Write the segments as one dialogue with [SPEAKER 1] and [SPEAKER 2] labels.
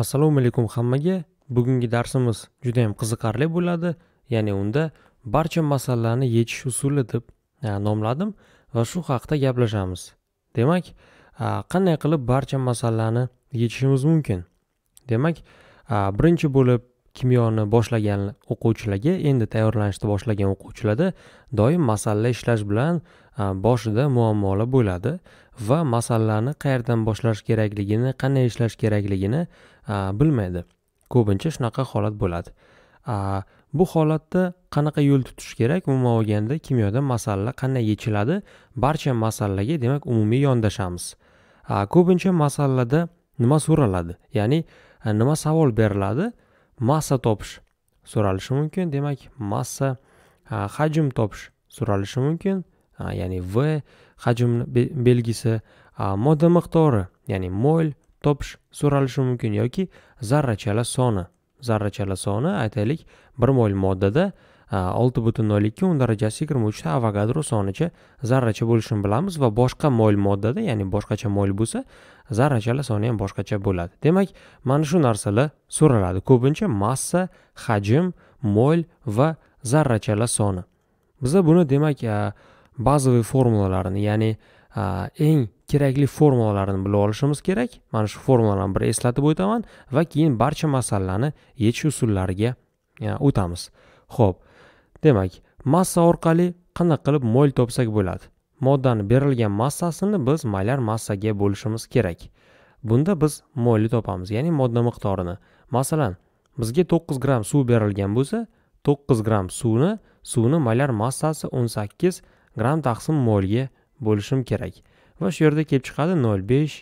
[SPEAKER 1] assalomu alaykum hammaga bugungi darsimiz juda yam qiziqarli bo'ladi ya'ni unda barcha masalalarni yechish usuli deb nomladim va shu haqida gaplashamiz demak qanday qilib barcha masalalarni yechishimiz mumkin demak birinchi bo'lib kimyoni boshlagan o'quvchilarga endi tayyorlanishni boshlagan o'quvchilarda doim masala ishlash bilan boshida muammolar bo'ladi va masalalarni qayerdan boshlash kerakligini qanday ishlash kerakligini bilmaydi ko'pincha shunaqa holat bo'ladi bu holatda qanaqa yo'l tutish kerak umuman olganda kimyoda masalalar qanday yechiladi barcha masalalarga demak umumiy yondashamiz ko'pincha masalalarda nima so'raladi ya'ni nima savol beriladi massa topish so'ralishi mumkin demak massa hajm topish so'ralishi mumkin ya'ni v hajm belgisi modda miqdori ya'ni mol topish so'ralishi mumkin yoki zarrachala soni zarrachala soni aytaylik bir mol moddada olti butun nol ikki o'n darajasi yigirma uchta avogadro sonicha zarracha bo'lishini bilamiz va boshqa mol moddada ya'ni boshqacha mol bo'lsa zarrachala soni ham boshqacha bo'ladi demak mana shu narsalar so'raladi ko'pincha massa hajm mol va zarrachala soni biza buni demak bazaviy formulalarni ya'ni eng kerakli formulalarni bilib olishimiz kerak mana shu formulalarni bir eslatib o'taman va keyin barcha masalalarni yechish usullariga o'tamiz ho'p demak massa orqali qanday qilib mo'l topsak bo'ladi moddani berilgan massasini biz maylar massaga bo'lishimiz kerak bunda biz mo'lni topamiz ya'ni modda miqdorini masalan bizga to'qqiz gramm suv berilgan bo'lsa to'qqiz gramm suvni suvni maylar massasi o'n sakkiz gram taqsim molga bo'lishim kerak va shu yerda kelib chiqadi nol besh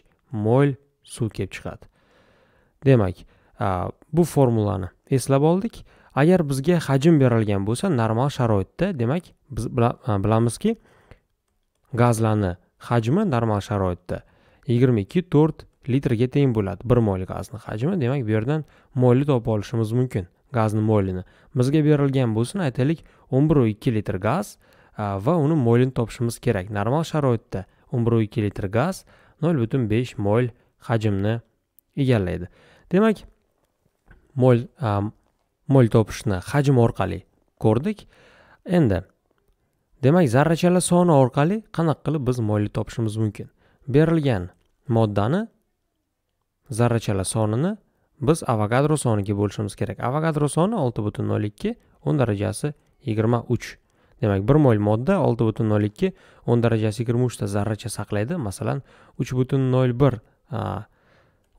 [SPEAKER 1] mol suv kelib chiqadi demak bu formulani eslab oldik agar bizga hajm berilgan bo'lsa normal sharoitda demak biz bilamizki gazlarni hajmi normal sharoitda yigirma ikki to'rt litrga teng bo'ladi bir mol gazni hajmi demak bu yerdan molni topib olishimiz mumkin gazni molini bizga berilgan bo'lsin aytaylik o'n bir ikki litr gaz va uni molini topishimiz kerak normal sharoitda o'n bir ikki litr gaz nol butun besh mo'l hajmni egallaydi demak mo'l mo'l topishni hajm orqali ko'rdik endi demak zarrachalar soni orqali qanaqa qilib biz mo'lni topishimiz mumkin berilgan moddani zarrachalar sonini biz avogadro soniga bo'lishimiz kerak avogadro soni olti butun nol ikki o'n darajasi yigirma uch demak bir mol modda olti butun nol ikki o'n darajasi yigirma uchta zarracha saqlaydi masalan uch butun nol bir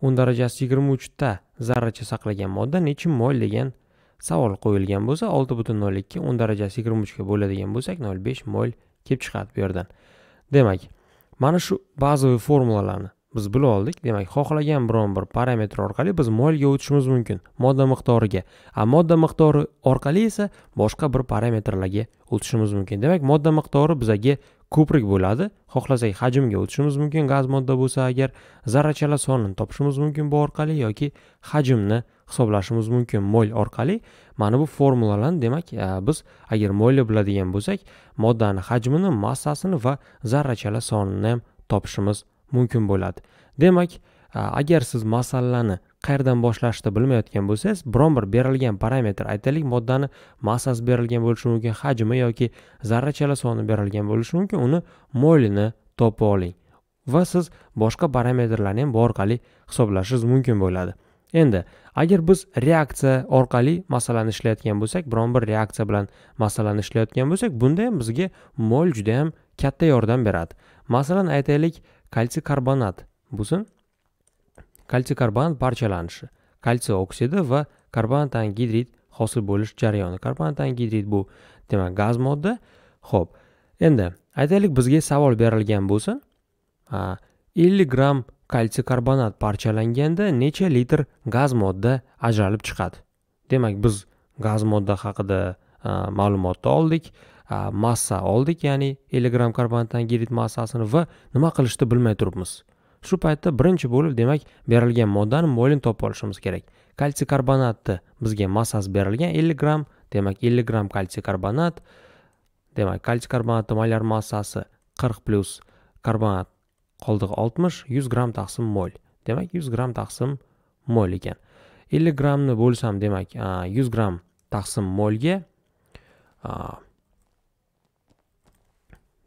[SPEAKER 1] o'n darajasi yigirma uchta zarracha saqlagan modda necha mol degan savol qo'yilgan bo'lsa olti butun nol ikki o'n darajasi yigirma uchga bo'ladigan bo'lsak nol besh mol kelib chiqadi bu yerdan demak mana shu bazaviy formulalarni biz bilib oldik demak xohlagan biron bir parametr orqali biz molga o'tishimiz mumkin modda miqdoriga a modda miqdori orqali esa boshqa bir parametrlarga o'tishimiz mumkin demak modda miqdori bizaga ko'prik bo'ladi xohlasak hajmga o'tishimiz mumkin gaz modda bo'lsa agar zarrachalar sonini topishimiz mumkin bu orqali yoki hajmni hisoblashimiz mumkin mol orqali mana bu formulalarni demak biz agar molni biladigan bo'lsak moddani hajmini massasini va zarrachalar sonini ham topishimiz mumkin bo'ladi demak agar siz masalani qayerdan boshlashni bilmayotgan bo'lsangiz biron bir berilgan parametr aytaylik moddani massasi berilgan bo'lishi mumkin hajmi yoki zarrachalar soni berilgan bo'lishi mumkin uni molini topib oling va siz boshqa parametrlarni ham bu orqali hisoblashingiz mumkin bo'ladi endi agar biz reaksiya orqali masalani ishlayotgan bo'lsak biron bir reaksiya bilan masalani ishlayotgan bo'lsak bunda ham bizga mol juda yam katta yordam beradi masalan aytaylik kalsiy karbonat bo'lsin kalsiy karbonat parchalanishi kalsiy oksidi va karbonat angidrid hosil bo'lish jarayoni karbonat angidrid bu demak gaz modda ho'p endi aytaylik bizga savol berilgan bo'lsin ellik gramm kalsiy karbonat parchalanganda necha litr gaz modda ajralib chiqadi demak biz gaz modda haqida e, ma'lumotni oldik e, massa oldik ya'ni gramm karbonatdan girit massasini va nima qilishni bilmay turibmiz shu paytda birinchi bo'lib demak berilgan moddani molini topib olishimiz kerak kalsiy karbonatni bizga massasi berilgan ellik gramm demak ellik gramm kalsiy karbonat demak kalsiy karbonatni molyar massasi qirq plyus karbonat qoldig'i oltmish yuz gramm taqsim mo'l demak yuz gramm taqsim mo'l ekan ellik grammni bo'lsam demak yuz gramm taqsim mo'lga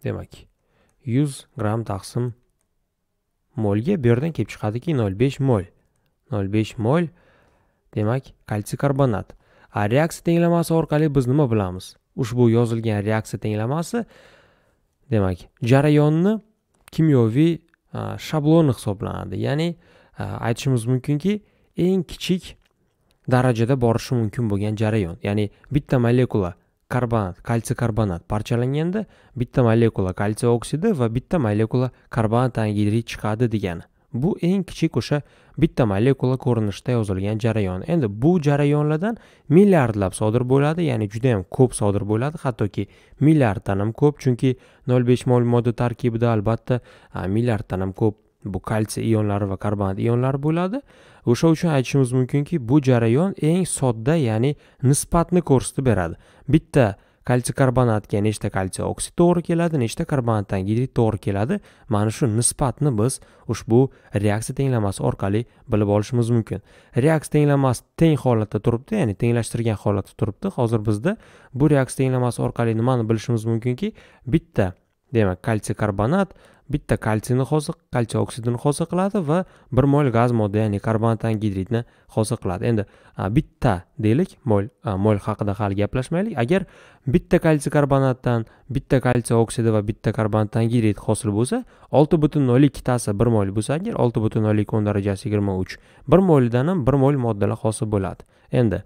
[SPEAKER 1] demak yuz gramm taqsim mo'lga bu yerdan kelib chiqadiki nol besh mo'l nol besh mo'l demak kalsiy karbonat a reaksiya tenglamasi orqali biz nima bilamiz ushbu yozilgan reaksiya tenglamasi demak jarayonni kimyoviy e, shablon hisoblanadi ya'ni e, aytishimiz mumkinki eng kichik darajada borishi mumkin bo'lgan jarayon ya'ni bitta molekula karbonat kalsiy karbonat parchalanganda bitta molekula kalsiy oksidi va bitta molekula karbonat angidrid chiqadi degani bu eng kichik o'sha bitta molekula ko'rinishida yozilgan jarayon endi bu jarayonlardan milliardlab sodir bo'ladi ya'ni juda yam ko'p sodir bo'ladi hattoki milliarddan ham ko'p chunki 0,5 mol modda tarkibida albatta milliarddan ham ko'p bu kalsiy ionlari va karbonat ionlari bo'ladi o'sha uchun aytishimiz mumkinki bu jarayon eng sodda ya'ni nisbatni ko'rsatib beradi bitta kalsiy karbonatga nechta kalsiy oksid to'g'ri keladi nechta karbonatdan gidrid to'g'ri keladi mana shu nisbatni biz ushbu reaksiya tenglamasi orqali bilib olishimiz mumkin reaksiya tenglamasi teng holatda turibdi ya'ni tenglashtirgan holatda turibdi hozir bizda bu reaksiya tenglamasi orqali nimani bilishimiz mumkinki bitta demak kalsiy karbonat bitta kalsiyni hosil kalsiy oksidini hosil qiladi va bir mol gaz modda ya'ni karbonat angidridni hosil qiladi endi bitta deylik mol a, mol haqida hali gaplashmaylik agar bitta kalsiy karbonatdan bitta kalsiy oksidi va bitta karbonat angidrid hosil bo'lsa olti butun nol ikkitasi bir mol bo'lsa agar olti butun nol ikki o'n darajasi yigirma uch bir moldan ham bir mol moddalar hosil bo'ladi endi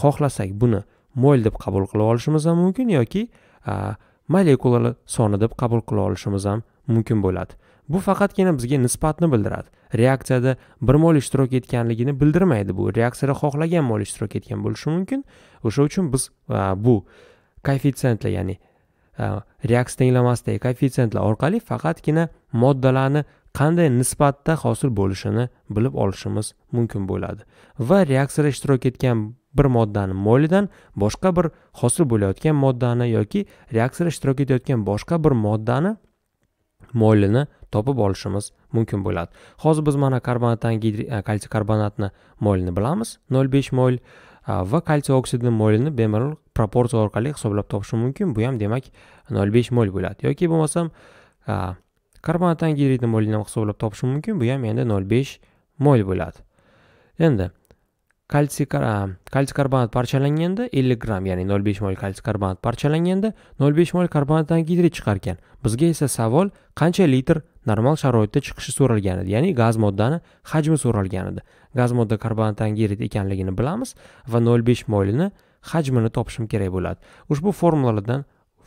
[SPEAKER 1] xohlasak buni mol deb qabul qilib olishimiz ham mumkin yoki molekulalar soni deb qabul qila olishimiz ham mumkin bo'ladi bu faqatgina bizga nisbatni bildiradi reaksiyada bir mol ishtirok etganligini bildirmaydi bu reaksiyada xohlagan mol ishtirok etgan bo'lishi mumkin o'sha uchun biz bu koeffitsientlar ya'ni reaksiya tenglamasidagi koeffitsientlar orqali faqatgina moddalarni qanday nisbatda hosil bo'lishini bilib olishimiz mumkin bo'ladi va reaksiyada ishtirok etgan bir moddani mo'lidan boshqa bir hosil bo'layotgan moddani yoki reaksiyada ishtirok etayotgan boshqa bir moddani mo'lini topib olishimiz mumkin bo'ladi hozir biz mana karbonatdan e, kalsiy karbonatni mo'lini bilamiz 0,5 mol va kalsiy oksidini molini bemalol proporsiya orqali hisoblab topish mumkin bu ham demak 0,5 mol bo'ladi yoki bo'lmasam karbonatdan gidridni molini ham hisoblab topish mumkin bu ham endi 0,5 mol bo'ladi endi kalsiy kalsiy karbonat parchalanganda 50 gramm ya'ni 0,5 mol kalsiy karbonat parchalanganda 0,5 mol karbonat angidrid chiqarkan bizga esa savol qancha litr normal sharoitda chiqishi so'ralgan edi ya'ni gaz moddani hajmi so'ralgan edi gaz modda karbonat angidrid ekanligini bilamiz va 0,5 molini hajmini topishim kerak bo'ladi ushbu formulalardan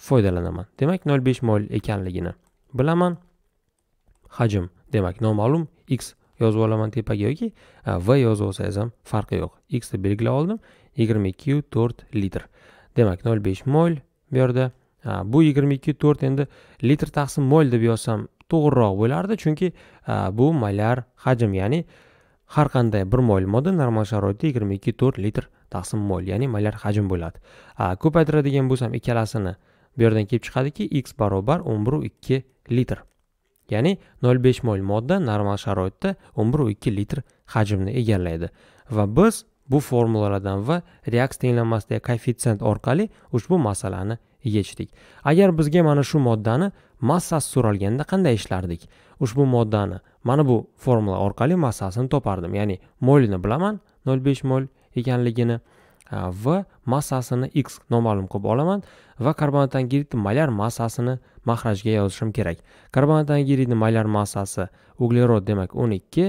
[SPEAKER 1] foydalanaman demak 0,5 mol ekanligini bilaman hajm demak noma'lum x yozib olaman tepaga yoki v yozib olsangiz ham farqi yo'q x deb belgilab oldim yigirma ikki yu to'rt litr demak nol besh mol bu yerda bu yigirma ikki to'rt endi litr taqsim mol deb yozsam to'g'riroq bo'lardi chunki bu molar hajm ya'ni har qanday bir mol modda normal sharoitda yigirma ikki to'rt litr taqsim mol ya'ni molar hajm bo'ladi ko'paytiradigan bo'lsam ikkalasini bu yerdan kelib chiqadiki x barobar o'n biru ikki litr ya'ni 0,5 mol modda normal sharoitda 11,2 litr hajmni egallaydi va biz bu formulalardan va reaksiya tenglanmasidagi koeffitsient orqali ushbu masalani yechdik agar bizga mana shu moddani massasi so'ralganda qanday ishlardik ushbu moddani mana bu formula orqali massasini topardim ya'ni molini bilaman 0,5 mol ekanligini va massasini x noma'lum qilib olaman va karbonat angiridni molyar massasini mahrajga yozishim kerak karbonat angiridni molyar massasi uglerod demak 12 ikki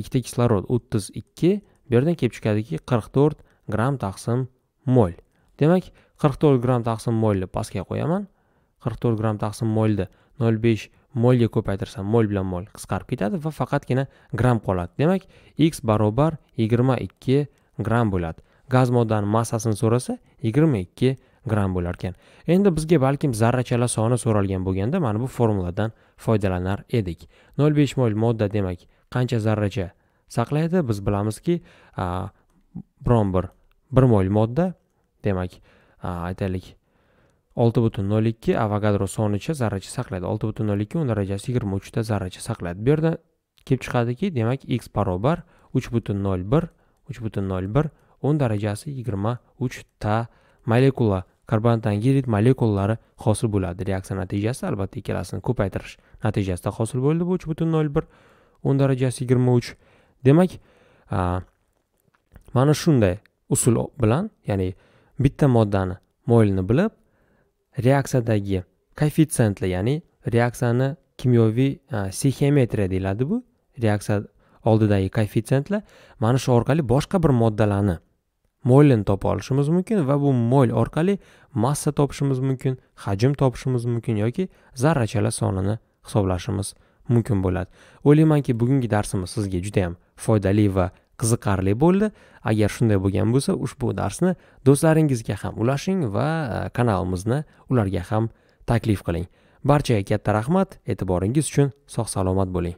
[SPEAKER 1] ikkita kislorod 32 bu yerdan kelib chiqadiki 44 gramm taqsim mol demak 44 gramm taqsim molni pastga qo'yaman 44 gramm taqsim molni 0.5 molga ko'paytirsam mol bilan mol qisqarib ketadi va faqatgina gramm qoladi demak x barobar 22 gramm bo'ladi gaz moddani massasini so'rasa yigirma ikki gramm bo'larkan endi bizga balkim zarrachalar soni so'ralgan bo'lganda mana bu formuladan foydalanar edik nol besh mol modda demak qancha zarracha saqlaydi biz bilamizki biron bir bir mol modda demak aytaylik olti butun nol ikki avogadro sonicha zarracha saqlaydi olti butun nol ikki o'n darajasi yigirma uchta zarracha saqlaydi bu yerdan kelib chiqadiki demak x barobar uch butun nol bir uch butun nol bir 10 darajasi 23 ta molekula karbondangirid molekulalari hosil bo'ladi reaksiya natijasida albatta ikkalasini ko'paytirish natijasida hosil bo'ldi bu uch butun nol bir o'n darajasi yigirma uch demak mana shunday usul bilan ya'ni bitta moddani moyilini bilib reaksiyadagi koeffitsientlar ya'ni reaksiyani kimyoviy sixiometriya deyiladi bu reaksiya oldidagi koeffitsientlar mana shu orqali boshqa bir moddalarni mo'lni topa olishimiz mumkin va bu mo'l orqali massa topishimiz mumkin hajm topishimiz mumkin yoki zarrachalar sonini hisoblashimiz mumkin bo'ladi o'ylaymanki bugungi darsimiz sizga juda yam foydali va qiziqarli bo'ldi agar shunday bo'lgan bo'lsa ushbu darsni do'stlaringizga ham ulashing va e, kanalimizni ularga ham taklif qiling barchaga katta rahmat e'tiboringiz uchun sog' salomat bo'ling